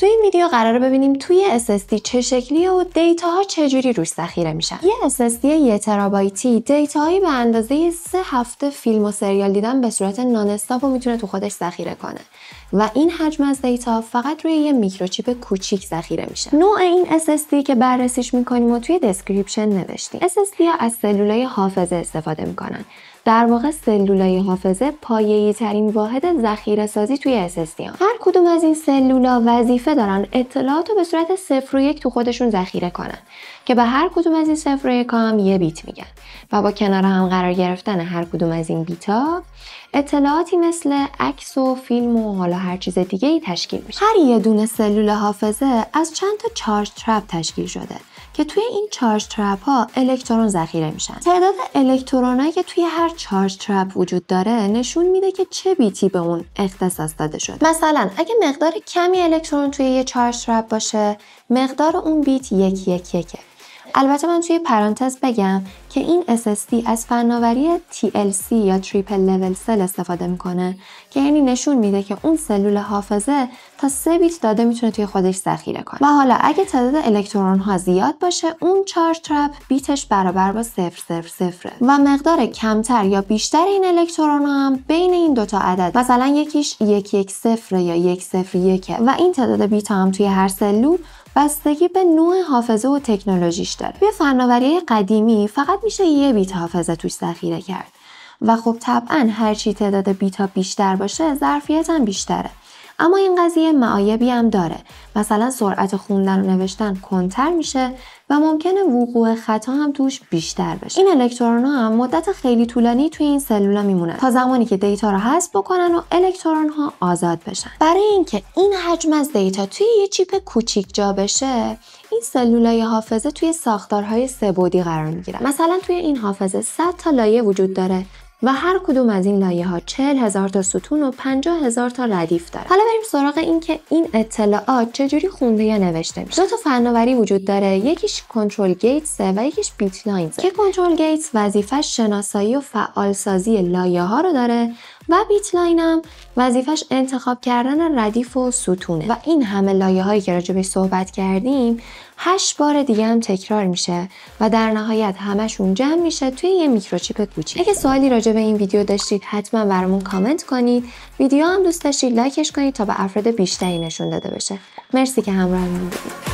تو این ویدیو قراره ببینیم توی SSD چه شکلیه و دیتا ها چجوری روش ذخیره میشن. یه SSD یه ترابایتی دیتا به اندازه سه هفته فیلم و سریال دیدن به صورت نان و میتونه تو خودش ذخیره کنه و این حجم از دیتا فقط روی یه میکروچیپ کوچیک ذخیره میشه. نوع این SSD که بررسیش میکنیم و توی دسکریپشن نوشتیم. SSD ها از سلولای حافظه استفاده میکنن در واقع سلولای حافظه پایه‌ای ترین واحد ذخیره سازی توی SSD ها. هر کدوم از این سلولا وظیفه دارن اطلاعات رو به صورت صفر و یک تو خودشون ذخیره کنن که به هر کدوم از این صفر و یک هم یه بیت میگن و با کنار هم قرار گرفتن هر کدوم از این بیت ها اطلاعاتی مثل عکس و فیلم و حالا هر چیز دیگه ای تشکیل میشه هر یه دونه سلول حافظه از چند تا چارج ترپ تشکیل شده که توی این چارج ترپ ها الکترون ذخیره میشن تعداد الکترونایی که توی هر چارج ترپ وجود داره نشون میده که چه بیتی به اون اختصاص داده شد مثلا اگه مقدار کمی الکترون توی یه چارج ترپ باشه مقدار اون بیت یک یک یکه البته من توی پرانتز بگم که این SSD از فناوری TLC یا تریپل لول سل استفاده میکنه که یعنی نشون میده که اون سلول حافظه تا 3 بیت داده میتونه توی خودش ذخیره کنه و حالا اگه تعداد الکترون ها زیاد باشه اون چارج ترپ بیتش برابر با 0 0 0 و مقدار کمتر یا بیشتر این الکترون ها هم بین این دوتا عدد مثلا یکیش 1 1 0 یا 1 0 1 و این تعداد بیت هم توی هر سلول بستگی به نوع حافظه و تکنولوژیش داره توی فناوری قدیمی فقط میشه یه بیت حافظه توش ذخیره کرد و خب طبعا هرچی تعداد بیت ها بیشتر باشه ظرفیت هم بیشتره اما این قضیه معایبی هم داره مثلا سرعت خوندن و نوشتن کنتر میشه و ممکنه وقوع خطا هم توش بیشتر بشه این الکترون ها هم مدت خیلی طولانی توی این سلولا میمونن تا زمانی که دیتا رو حذف بکنن و الکترون ها آزاد بشن برای اینکه این حجم از دیتا توی یه چیپ کوچیک جا بشه این سلولای حافظه توی ساختارهای سبودی قرار میگیرن مثلا توی این حافظه 100 تا لایه وجود داره و هر کدوم از این لایه ها 40 هزار تا ستون و 50 هزار تا ردیف داره حالا بریم سراغ اینکه این اطلاعات چجوری خونده یا نوشته میشه دو تا فناوری وجود داره یکیش کنترل گیتس و یکیش بیت لاینز که کنترل گیتس وظیفه شناسایی و فعال سازی لایه ها رو داره و بیت لاین هم وظیفش انتخاب کردن ردیف و ستونه و این همه لایه هایی که راجبش صحبت کردیم هشت بار دیگه هم تکرار میشه و در نهایت همشون جمع میشه توی یه میکروچیپ کوچیک اگه سوالی راجع به این ویدیو داشتید حتما برامون کامنت کنید ویدیو هم دوست داشتید لایکش کنید تا به افراد بیشتری نشون داده بشه مرسی که همراه بودید